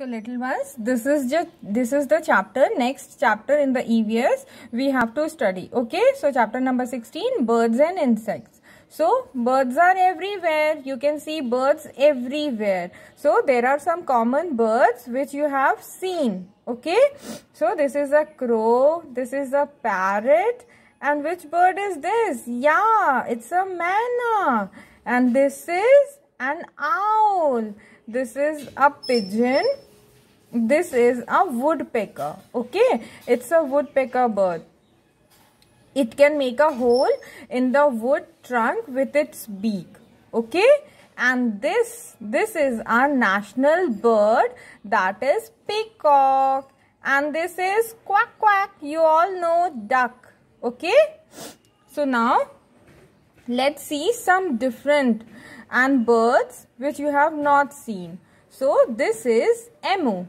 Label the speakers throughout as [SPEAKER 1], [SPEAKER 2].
[SPEAKER 1] So little ones, this is just this is the chapter. Next chapter in the EVS we have to study. Okay, so chapter number 16, birds and insects. So birds are everywhere. You can see birds everywhere. So there are some common birds which you have seen. Okay, so this is a crow, this is a parrot. And which bird is this? Yeah, it's a manna. And this is an owl. This is a pigeon this is a woodpecker okay it's a woodpecker bird it can make a hole in the wood trunk with its beak okay and this this is our national bird that is peacock and this is quack quack you all know duck okay so now let's see some different and birds which you have not seen so this is emu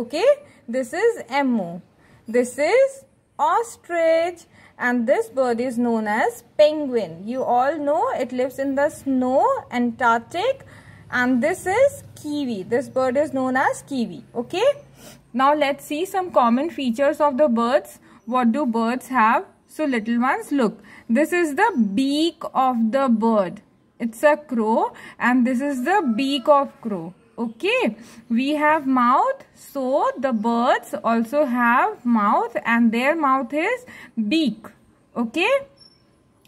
[SPEAKER 1] okay this is emu this is ostrich and this bird is known as penguin you all know it lives in the snow antarctic and this is kiwi this bird is known as kiwi okay now let's see some common features of the birds what do birds have so little ones look this is the beak of the bird it's a crow and this is the beak of crow okay we have mouth so the birds also have mouth and their mouth is beak okay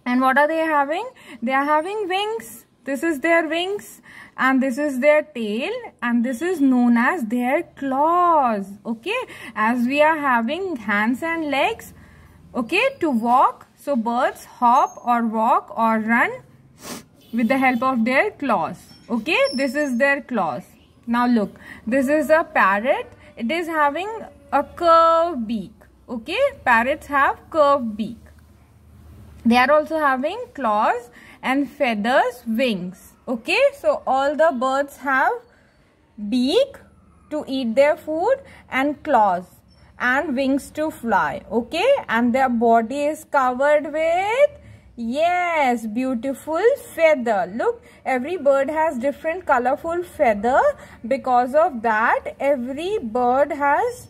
[SPEAKER 1] and what are they having they are having wings this is their wings and this is their tail and this is known as their claws okay as we are having hands and legs okay to walk so birds hop or walk or run with the help of their claws okay this is their claws now look this is a parrot it is having a curved beak okay parrots have curved beak they are also having claws and feathers wings okay so all the birds have beak to eat their food and claws and wings to fly okay and their body is covered with Yes, beautiful feather. Look, every bird has different colorful feather. Because of that, every bird has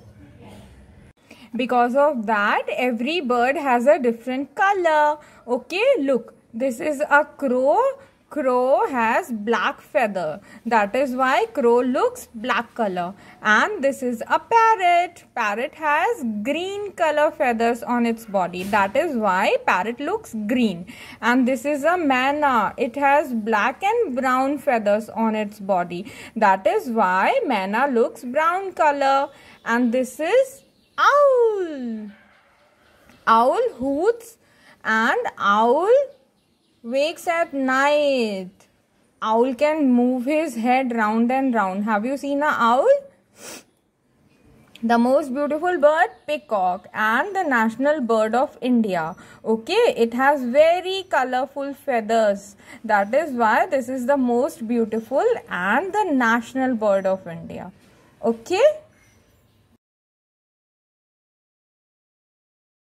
[SPEAKER 1] because of that every bird has a different color okay look this is a crow crow has black feather that is why crow looks black color and this is a parrot parrot has green color feathers on its body that is why parrot looks green and this is a manna it has black and brown feathers on its body that is why manna looks brown color and this is owl owl hoots and owl wakes at night. Owl can move his head round and round. Have you seen a owl? The most beautiful bird, peacock, and the national bird of India. Okay, it has very colorful feathers. That is why this is the most beautiful and the national bird of India. Okay.